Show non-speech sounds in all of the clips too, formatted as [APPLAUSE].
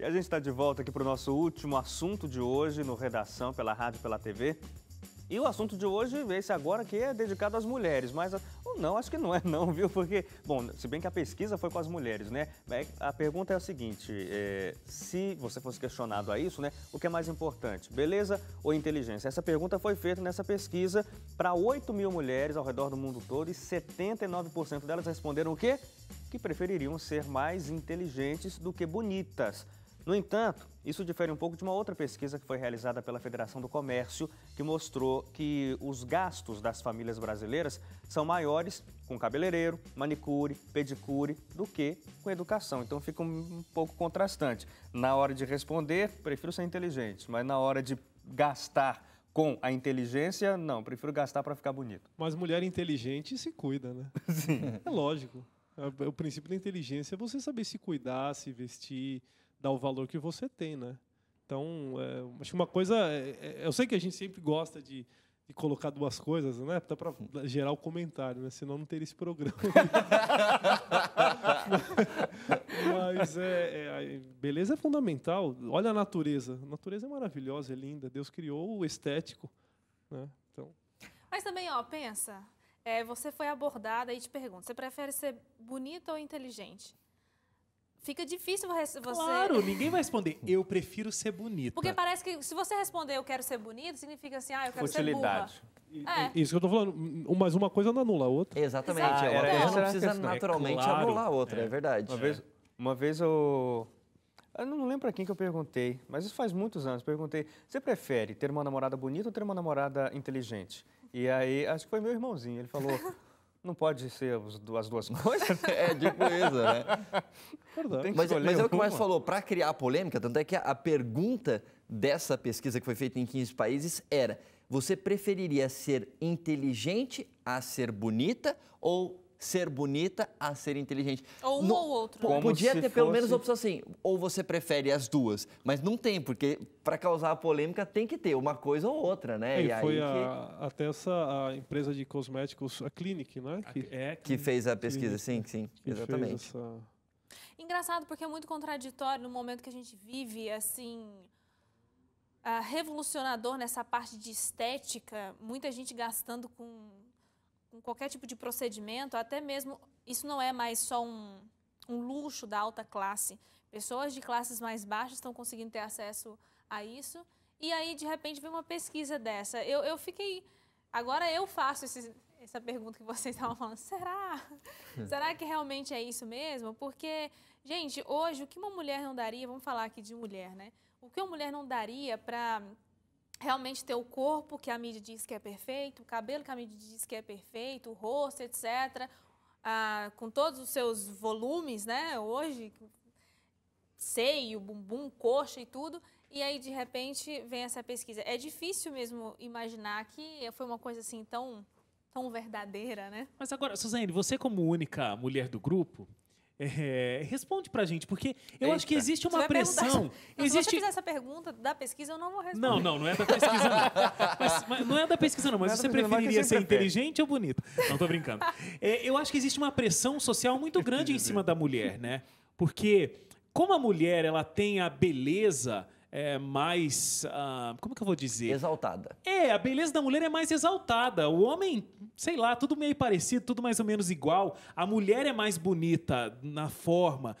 E a gente está de volta aqui para o nosso último assunto de hoje no Redação pela Rádio pela TV. E o assunto de hoje, esse agora, que é dedicado às mulheres, mas ou não, acho que não é não, viu? Porque, bom, se bem que a pesquisa foi com as mulheres, né? A pergunta é a seguinte, é, se você fosse questionado a isso, né, o que é mais importante, beleza ou inteligência? Essa pergunta foi feita nessa pesquisa para 8 mil mulheres ao redor do mundo todo e 79% delas responderam o quê? Que prefeririam ser mais inteligentes do que bonitas. No entanto, isso difere um pouco de uma outra pesquisa que foi realizada pela Federação do Comércio, que mostrou que os gastos das famílias brasileiras são maiores com cabeleireiro, manicure, pedicure do que com educação. Então fica um pouco contrastante. Na hora de responder, prefiro ser inteligente, mas na hora de gastar com a inteligência, não, prefiro gastar para ficar bonito. Mas mulher inteligente se cuida, né? [LAUGHS] Sim. É lógico. É, é o princípio da inteligência é você saber se cuidar, se vestir, dar o valor que você tem, né? Então, é, acho que uma coisa. É, é, eu sei que a gente sempre gosta de, de colocar duas coisas, né? Até para gerar o comentário, né? Senão não teria esse programa. [LAUGHS] Mas é, é, beleza é fundamental. Olha a natureza. A natureza é maravilhosa, é linda. Deus criou o estético. Né? Então... Mas também, ó, pensa. É, você foi abordada e te pergunta: você prefere ser bonita ou inteligente? Fica difícil você. Claro, ninguém vai responder. Eu prefiro ser bonita. Porque parece que se você responder eu quero ser bonito, significa assim, ah, eu quero Futilidade. ser burra. É. Isso que eu tô falando. Mas uma coisa não anula a outra. Exatamente. Ah, é, outra não é precisa é naturalmente é, claro. anular a outra, é, é verdade. Uma vez, uma vez eu. Eu não lembro a quem que eu perguntei, mas isso faz muitos anos. Perguntei: você prefere ter uma namorada bonita ou ter uma namorada inteligente? E aí, acho que foi meu irmãozinho. Ele falou. Não pode ser as duas [LAUGHS] coisas? [LAUGHS] é, de coisa, né? Verdade. Mas, é, mas é o que o Márcio falou, para criar polêmica, tanto é que a, a pergunta dessa pesquisa que foi feita em 15 países era: você preferiria ser inteligente a ser bonita ou ser bonita a ser inteligente. Ou um no, ou outro. Podia ter fosse... pelo menos opção assim, ou você prefere as duas, mas não tem, porque para causar a polêmica tem que ter uma coisa ou outra, né? E, e foi a, que... até essa a empresa de cosméticos, a Clinic, né? A, que, é que, que, fez a pesquisa, Clinic. sim, sim, exatamente. Essa... Engraçado, porque é muito contraditório no momento que a gente vive, assim... Uh, revolucionador nessa parte de estética, muita gente gastando com com qualquer tipo de procedimento, até mesmo isso não é mais só um, um luxo da alta classe. Pessoas de classes mais baixas estão conseguindo ter acesso a isso. E aí, de repente, vem uma pesquisa dessa. Eu, eu fiquei. Agora eu faço esse, essa pergunta que vocês [LAUGHS] estavam falando. Será? [LAUGHS] Será que realmente é isso mesmo? Porque, gente, hoje, o que uma mulher não daria, vamos falar aqui de mulher, né? O que uma mulher não daria para realmente ter o corpo que a mídia diz que é perfeito, o cabelo que a mídia diz que é perfeito, o rosto, etc. Ah, com todos os seus volumes, né? Hoje, seio, bumbum, coxa e tudo. E aí, de repente, vem essa pesquisa. É difícil mesmo imaginar que foi uma coisa assim tão, tão verdadeira, né? Mas agora, Suzane, você como única mulher do grupo, é, responde pra gente, porque eu Eita. acho que existe uma pressão. Não, existe... Se você [LAUGHS] fizer essa pergunta da pesquisa, eu não vou responder. Não, não, não é da pesquisa, não. Mas, mas não é da pesquisa, não. Mas não é você preferiria ser prefere. inteligente ou bonito Não, tô brincando. É, eu acho que existe uma pressão social muito grande em cima da mulher, né? Porque como a mulher ela tem a beleza é, mais. Ah, como que eu vou dizer? Exaltada. É, a beleza da mulher é mais exaltada. O homem, sei lá, tudo meio parecido, tudo mais ou menos igual. A mulher é mais bonita na forma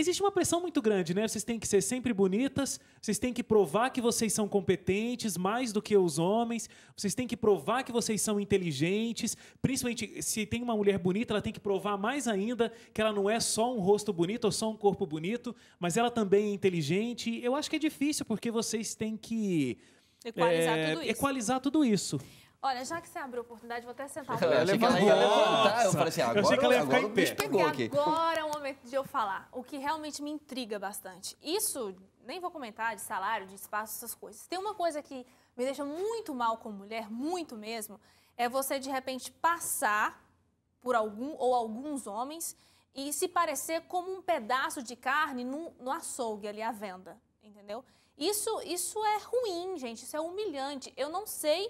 existe uma pressão muito grande, né? Vocês têm que ser sempre bonitas, vocês têm que provar que vocês são competentes mais do que os homens, vocês têm que provar que vocês são inteligentes, principalmente se tem uma mulher bonita, ela tem que provar mais ainda que ela não é só um rosto bonito ou só um corpo bonito, mas ela também é inteligente. Eu acho que é difícil porque vocês têm que equalizar, é, tudo, isso. equalizar tudo isso. Olha, já que você abriu a oportunidade, vou até sentar um pouco. Eu achei que ela ia levantar, eu falei assim, agora, eu achei que ela ia ficar agora em pé. pegou aqui. agora momento de eu falar o que realmente me intriga bastante. Isso, nem vou comentar de salário, de espaço, essas coisas. Tem uma coisa que me deixa muito mal como mulher, muito mesmo, é você de repente passar por algum ou alguns homens e se parecer como um pedaço de carne no, no açougue ali à venda, entendeu? Isso, isso é ruim, gente, isso é humilhante. Eu não sei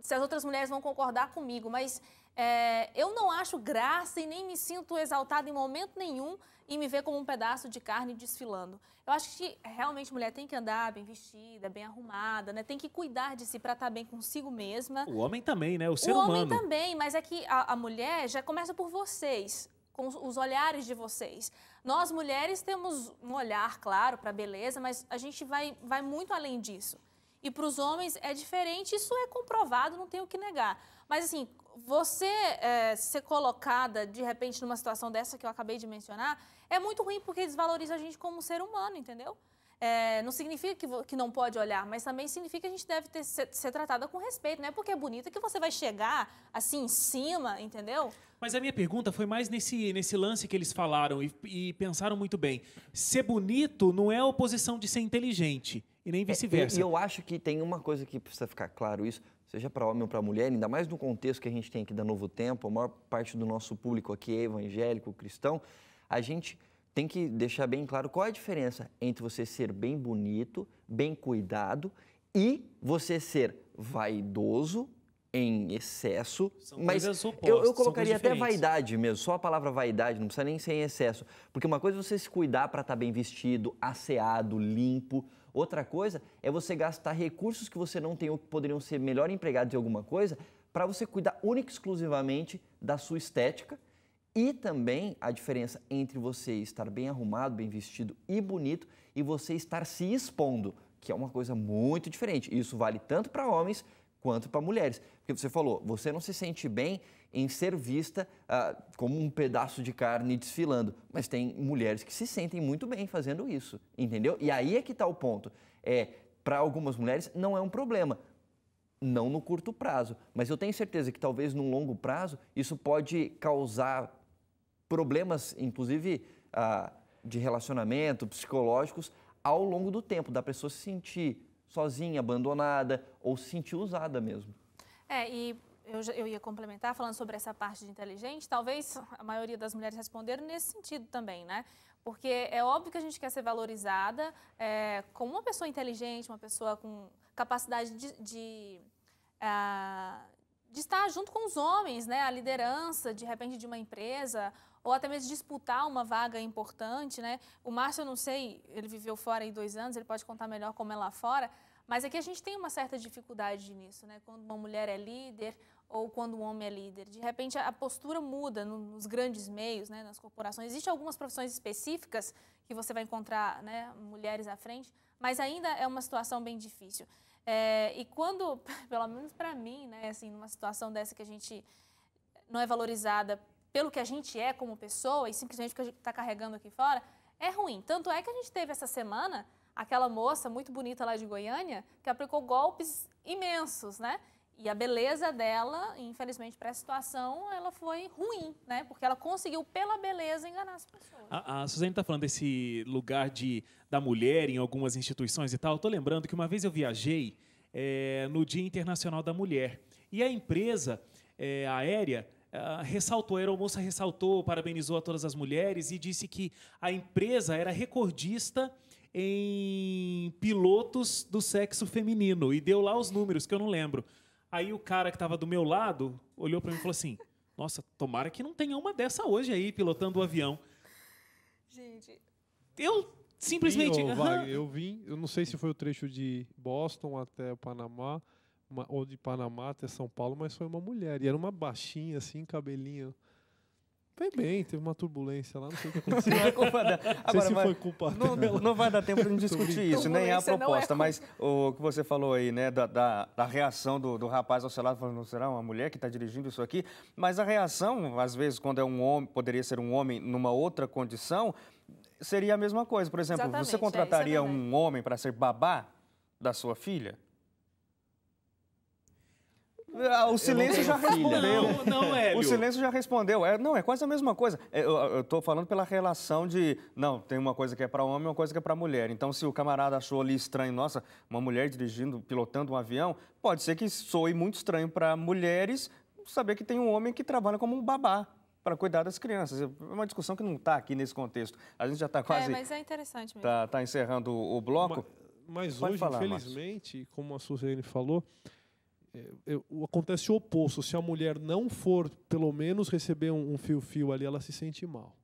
se as outras mulheres vão concordar comigo, mas é, eu não acho graça e nem me sinto exaltada em momento nenhum e me ver como um pedaço de carne desfilando. Eu acho que realmente mulher tem que andar bem vestida, bem arrumada, né? Tem que cuidar de si para estar tá bem consigo mesma. O homem também, né? O ser o humano. O homem também, mas é que a, a mulher já começa por vocês com os olhares de vocês. Nós mulheres temos um olhar, claro, para beleza, mas a gente vai, vai muito além disso. E para os homens é diferente, isso é comprovado, não tenho o que negar. Mas assim, você é, ser colocada de repente numa situação dessa que eu acabei de mencionar é muito ruim porque desvaloriza a gente como ser humano, entendeu? É, não significa que, que, não pode olhar, mas também significa que a gente deve ter, ser, ser, tratada com respeito. Não é porque é bonita que você vai chegar assim em cima, entendeu? Mas a minha pergunta foi mais nesse, nesse lance que eles falaram e, e pensaram muito bem. Ser bonito não é a oposição de ser inteligente e nem vice-versa. É, e eu acho que tem uma coisa que precisa ficar claro isso, seja para homem ou para mulher, ainda mais no contexto que a gente tem aqui da Novo Tempo, a maior parte do nosso público aqui é evangélico, cristão, a gente tem que deixar bem claro qual é a diferença entre você ser bem bonito, bem cuidado e você ser vaidoso, em excesso, São mas eu, eu, colocaria até vaidade mesmo, só a palavra vaidade, não precisa nem ser em excesso, porque uma coisa é você se cuidar para estar tá bem vestido, asseado, limpo, outra coisa é você gastar recursos que você não tem ou que poderiam ser melhor empregados em alguma coisa para você cuidar única e exclusivamente da sua estética e também a diferença entre você estar bem arrumado, bem vestido e bonito e você estar se expondo, que é uma coisa muito diferente. Isso vale tanto para homens quanto para mulheres. Porque você falou, você não se sente bem em ser vista ah, como um pedaço de carne desfilando, mas tem mulheres que se sentem muito bem fazendo isso, entendeu? E aí é que está o ponto. É, para algumas mulheres não é um problema, não no curto prazo, mas eu tenho certeza que talvez no longo prazo isso pode causar problemas, inclusive ah, de relacionamento, psicológicos, ao longo do tempo, da pessoa se sentir sozinha, abandonada ou se sentir usada mesmo. É, e eu, eu, ia complementar falando sobre essa parte de inteligente, talvez a maioria das mulheres responderam nesse sentido também, né? Porque é óbvio que a gente quer ser valorizada é, como uma pessoa inteligente, uma pessoa com capacidade de, de, uh, de estar junto com os homens, né? A liderança, de repente, de uma empresa, ou até mesmo disputar uma vaga importante, né? O Márcio, eu não sei, ele viveu fora aí dois anos, ele pode contar melhor como é lá fora, mas aqui é a gente tem uma certa dificuldade nisso, né? Quando uma mulher é líder ou quando um homem é líder. De repente, a postura muda nos grandes meios, né? nas corporações. Existem algumas profissões específicas que você vai encontrar né? mulheres à frente, mas ainda é uma situação bem difícil. É, e quando, [LAUGHS] pelo menos para mim, né, assim, numa situação dessa que a gente não é valorizada pelo que a gente é como pessoa e simplesmente que a gente está carregando aqui fora, é ruim. Tanto é que a gente teve essa semana aquela moça muito bonita lá de Goiânia que aplicou golpes imensos, né? E a beleza dela, infelizmente, para a situação, ela foi ruim, né? Porque ela conseguiu, pela beleza, enganar as pessoas. A, a Suzane está falando desse lugar de, da mulher em algumas instituições e tal. Estou lembrando que uma vez eu viajei é, no Dia Internacional da Mulher. E a empresa é, aérea eh, ressaltou, a aeromoça ressaltou, parabenizou a todas as mulheres e disse que a empresa era recordista em pilotos do sexo feminino. E deu lá os números, que eu não lembro. Aí o cara que tava do meu lado olhou para mim e falou assim: Nossa, tomara que não tenha uma dessa hoje aí, pilotando o avião. Gente. Eu simplesmente. Eu, eu vim, eu não sei se foi o trecho de Boston até o Panamá, ou de Panamá até São Paulo, mas foi uma mulher. E era uma baixinha, assim, cabelinho foi bem, teve uma turbulência lá, não sei o que [LAUGHS] aconteceu. Não é culpa da... Agora, se foi culpa não, dela. não vai dar tempo de discutir isso, nem a é proposta, é mas o que você falou aí, né, da, da, da reação do, do rapaz ao seu lado, falando, será uma mulher que está dirigindo isso aqui? Mas a reação, às vezes, quando é um homem, poderia ser um homem numa outra condição, seria a mesma coisa. Por exemplo, exatamente, você é, é contrataria é, um homem para ser babá da sua filha? Ah, o silêncio já respondeu. Não, não, [LAUGHS] Hélio. O silêncio já respondeu. É, não, é quase a mesma coisa. É, eu, estou falando pela relação de. Não, tem uma coisa que é para homem e uma coisa que é para mulher. Então, se o camarada achou ali estranho, nossa, uma mulher dirigindo, pilotando um avião, pode ser que soe muito estranho para mulheres saber que tem um homem que trabalha como um babá para cuidar das crianças. É uma discussão que não está aqui nesse contexto. A gente já está é, quase. É, mas é interessante mesmo. Está tá encerrando o, bloco. Mas, mas hoje, falar, infelizmente, como a Suzane falou, é, acontece o oposto. Se a mulher não for, pelo menos, receber um fio-fio ali, ela se sente mal.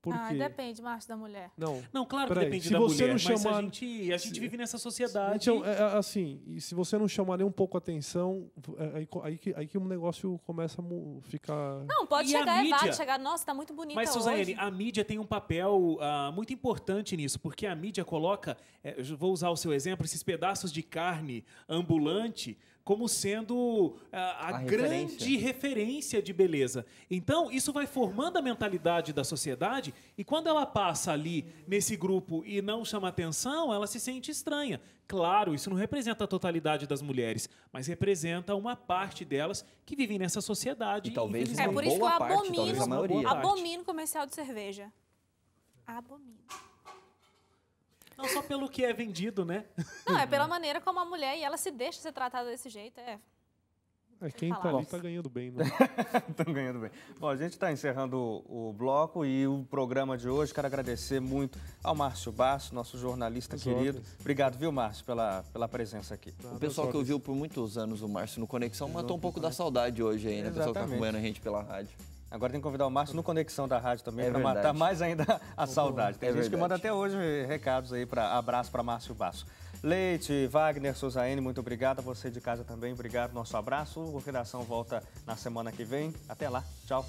Por ah, quê? depende, Márcio, da mulher. Não, não claro que depende se da você mulher, não chamar... a gente, a gente se... vive nessa sociedade... Então, é, é, assim, e se você não chamar nem um pouco a atenção, é, aí, aí, que, aí que o negócio começa a ficar... Não, pode e chegar, é mídia... vai chegar, nossa, tá muito bonita Mas, Suzane, a mídia tem um papel uh, muito importante nisso, porque a mídia coloca, eu vou usar o seu exemplo, esses pedaços de carne ambulante como sendo a, ah, a, a grande referência. referência. de beleza. Então, isso vai formando a mentalidade da sociedade, e quando ela passa ali nesse grupo e não chama atenção, ela se sente estranha. Claro, isso não representa a totalidade das mulheres, mas representa uma parte delas que vivem nessa sociedade. E talvez e é por isso que eu abomino, abomino comercial de cerveja. Abomino. Não só pelo que é vendido, né? Não, é pela maneira como a mulher e ela se deixa ser tratada desse jeito. É. É, quem tá ali tá ganhando bem, né? Estão [LAUGHS] ganhando bem. Bom, a gente está encerrando o, o, bloco e o programa de hoje. Quero agradecer muito ao Márcio Basso, nosso jornalista querido. Obrigado, viu, Márcio, pela, pela presença aqui. O pessoal que ouviu por muitos anos o Márcio no Conexão matou um pouco da saudade hoje aí, né? O pessoal que tá acompanhando a gente pela rádio. Agora tem que convidar o Márcio no Conexão da Rádio também é para matar mais ainda a saudade. Tem é gente verdade. que manda até hoje recados aí para abraço para Márcio Basso. Leite, Wagner, Suzaine, muito obrigado. A você de casa também, obrigado. Nosso abraço. O Redação volta na semana que vem. Até lá. Tchau.